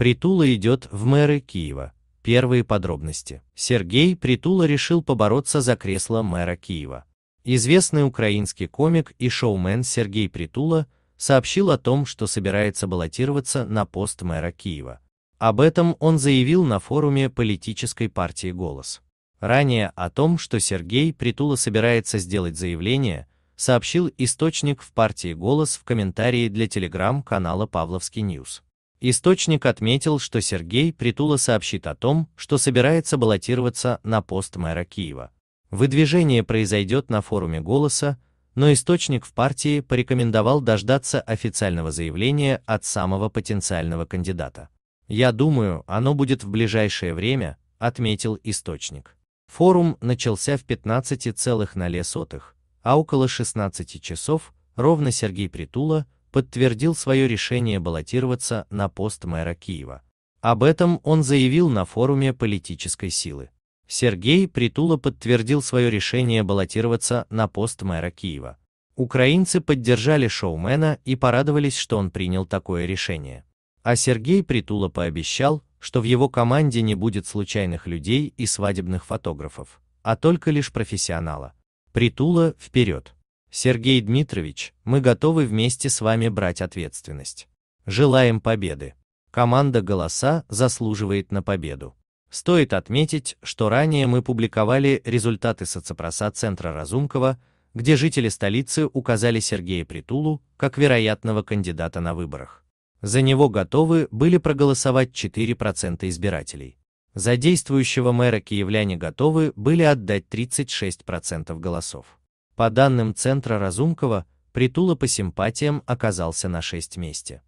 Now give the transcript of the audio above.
Притула идет в мэры Киева. Первые подробности. Сергей Притула решил побороться за кресло мэра Киева. Известный украинский комик и шоумен Сергей Притула сообщил о том, что собирается баллотироваться на пост мэра Киева. Об этом он заявил на форуме политической партии «Голос». Ранее о том, что Сергей Притула собирается сделать заявление, сообщил источник в партии «Голос» в комментарии для телеграм-канала «Павловский Ньюс». Источник отметил, что Сергей Притула сообщит о том, что собирается баллотироваться на пост мэра Киева. Выдвижение произойдет на форуме «Голоса», но источник в партии порекомендовал дождаться официального заявления от самого потенциального кандидата. «Я думаю, оно будет в ближайшее время», — отметил источник. Форум начался в 15,0, а около 16 часов ровно Сергей Притула — подтвердил свое решение баллотироваться на пост мэра Киева. Об этом он заявил на форуме политической силы. Сергей Притула подтвердил свое решение баллотироваться на пост мэра Киева. Украинцы поддержали шоумена и порадовались, что он принял такое решение. А Сергей Притула пообещал, что в его команде не будет случайных людей и свадебных фотографов, а только лишь профессионала. Притула вперед! Сергей Дмитрович, мы готовы вместе с вами брать ответственность. Желаем победы. Команда «Голоса» заслуживает на победу. Стоит отметить, что ранее мы публиковали результаты соцопроса Центра Разумкова, где жители столицы указали Сергея Притулу как вероятного кандидата на выборах. За него готовы были проголосовать 4% избирателей. За действующего мэра киевляне готовы были отдать 36% голосов. По данным Центра Разумкова, Притула по симпатиям оказался на шесть месте.